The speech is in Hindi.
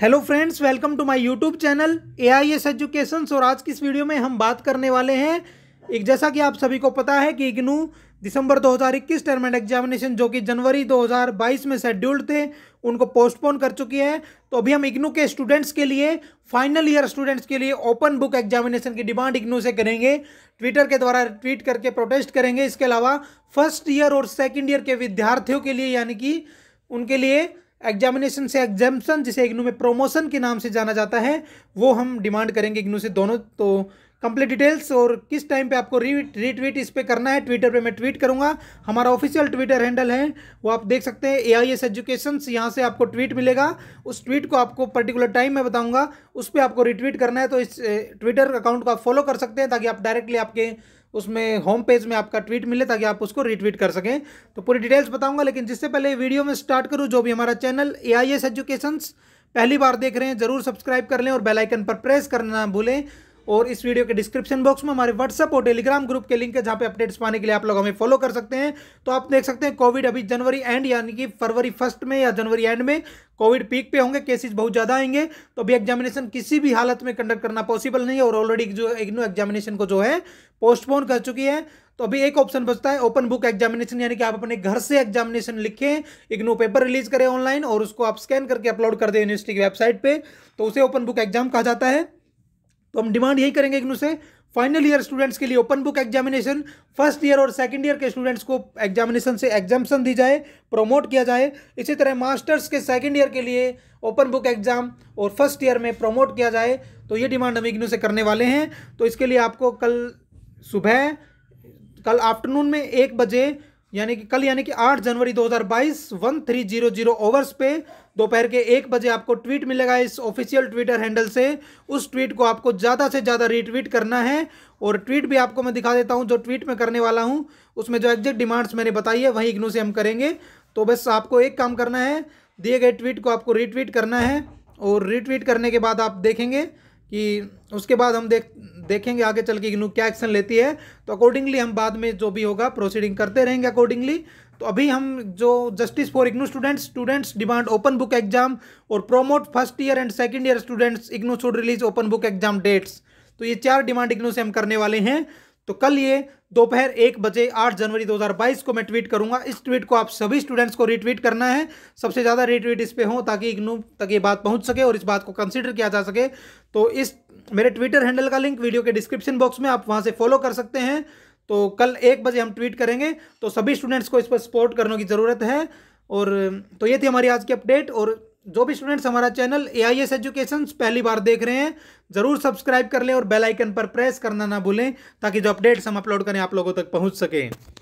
hello friends welcome to my YouTube channel A I S education और आज की इस वीडियो में हम बात करने वाले हैं एक जैसा कि आप सभी को पता है कि इग्नू दिसंबर 2021 टर्म एंड एग्जामिनेशन जो कि जनवरी 2022 में शेड्यूल्ड थे उनको पोस्टपोन कर चुकी है तो अभी हम इग्नू के स्टूडेंट्स के लिए फाइनल ईयर स्टूडेंट्स के लिए ओपन बुक एग्जामिनेशन की डिमांड इग्नू से करेंगे ट्विटर के द्वारा ट्वीट करके प्रोटेस्ट करेंगे इसके अलावा फर्स्ट ईयर और सेकेंड ईयर के विद्यार्थियों के लिए यानी कि उनके लिए एग्जामिनेशन से एग्जामेशन जिसे इग्नू में प्रोमोशन के नाम से जाना जाता है वो हम डिमांड करेंगे इग्नू से दोनों तो कंप्लीट डिटेल्स और किस टाइम पे आपको रीट्वीट इस पर करना है ट्विटर पे मैं ट्वीट करूँगा हमारा ऑफिशियल ट्विटर हैंडल है वो आप देख सकते हैं ए आई एस एजुकेशन यहाँ से आपको ट्वीट मिलेगा उस ट्वीट को आपको पर्टिकुलर टाइम में बताऊँगा उस पर आपको रिट्वीट करना है तो इस ट्विटर अकाउंट को आप फॉलो कर सकते हैं ताकि आप डायरेक्टली आपके उसमें होम पेज में आपका ट्वीट मिले ताकि आप उसको रीट्वीट कर सकें तो पूरी डिटेल्स बताऊँगा लेकिन जिससे पहले वीडियो में स्टार्ट करूँ जो भी हमारा चैनल ए आई एस पहली बार देख रहे हैं ज़रूर सब्सक्राइब कर लें और बेलाइकन पर प्रेस करना भूलें और इस वीडियो के डिस्क्रिप्शन बॉक्स में हमारे व्हाट्सअप और टेलीग्राम ग्रुप के लिंक है जहाँ पे अपडेट्स पाने के लिए आप लोग हमें फॉलो कर सकते हैं तो आप देख सकते हैं कोविड अभी जनवरी एंड यानी कि फरवरी फर्स्ट में या जनवरी एंड में कोविड पीक पे होंगे केसेस बहुत ज़्यादा आएंगे तो अभी एग्जामिनेशन किसी भी हालत में कंडक्ट करना पॉसिबल नहीं है और ऑलरेडी जो इग्नो एग्जामिनेशन को जो है पोस्टपोन कर चुकी है तो अभी एक ऑप्शन बचता है ओपन बुक एग्जामिनेशन यानी कि आप अपने घर से एग्जामिनेशन लिखें इग्नो पेपर रिलीज करें ऑनलाइन और उसको आप स्कैन करके अपलोड कर दें यूनिवर्सिटी की वेबसाइट पर तो उसे ओपन बुक एग्जाम कहा जाता है तो हम डिमांड यही करेंगे इग्नू से फाइनल ईयर स्टूडेंट्स के लिए open book examination first year और सेकंड ईयर के स्टूडेंट्स को एग्जामिनेशन से एग्जामेशन दी जाए प्रमोट किया जाए इसी तरह मास्टर्स के सेकंड ईयर के लिए ओपन बुक एग्जाम और फर्स्ट ईयर में प्रमोट किया जाए तो ये डिमांड हम इग्नू से करने वाले हैं तो इसके लिए आपको कल सुबह कल आफ्टरनून में एक बजे यानी कि कल यानी कि 8 जनवरी 2022 जीरो ओवर्स पे दोपहर के एक बजे आपको ट्वीट मिलेगा इस ऑफिशियल ट्विटर हैंडल से उस ट्वीट को आपको ज़्यादा से ज़्यादा रीट्वीट करना है और ट्वीट भी आपको मैं दिखा देता हूँ जो ट्वीट में करने वाला हूँ उसमें जो एग्जैक्ट डिमांड्स मैंने बताई है वहीं इग्नू से हम करेंगे तो बस आपको एक काम करना है दिए गए ट्वीट को आपको रीट्वीट करना है और रीट्वीट करने के बाद आप देखेंगे कि उसके बाद हम देख देखेंगे आगे चल के इग्नू क्या एक्शन लेती है तो अकॉर्डिंगली हम बाद में जो भी होगा प्रोसीडिंग करते रहेंगे अकॉर्डिंगली तो अभी हम जो justice for IGNOU students students demand open book exam और promote first year and second year students IGNOU should release open book exam dates तो ये चार डिमांड इग्नू से हम करने वाले हैं तो कल ये दोपहर एक बजे आठ जनवरी 2022 को मैं ट्वीट करूंगा इस ट्वीट को आप सभी स्टूडेंट्स को रीट्वीट करना है सबसे ज़्यादा रीट्वीट इस पर हो ताकि इग्नू तक ये बात पहुंच सके और इस बात को कंसिडर किया जा सके तो इस मेरे ट्विटर हैंडल का लिंक वीडियो के डिस्क्रिप्शन बॉक्स में आप वहाँ से फॉलो कर सकते हैं तो कल एक बजे हम ट्वीट करेंगे तो सभी स्टूडेंट्स को इस पर सपोर्ट करने की ज़रूरत है और तो ये थी हमारी आज की अपडेट और जो भी स्टूडेंट्स हमारा channel A I S education पहली बार देख रहे हैं ज़रूर सब्सक्राइब कर लें और बेल आइकन पर प्रेस करना ना भूलें ताकि जो अपडेट्स हम अपलोड करें आप लोगों तक पहुंच सकें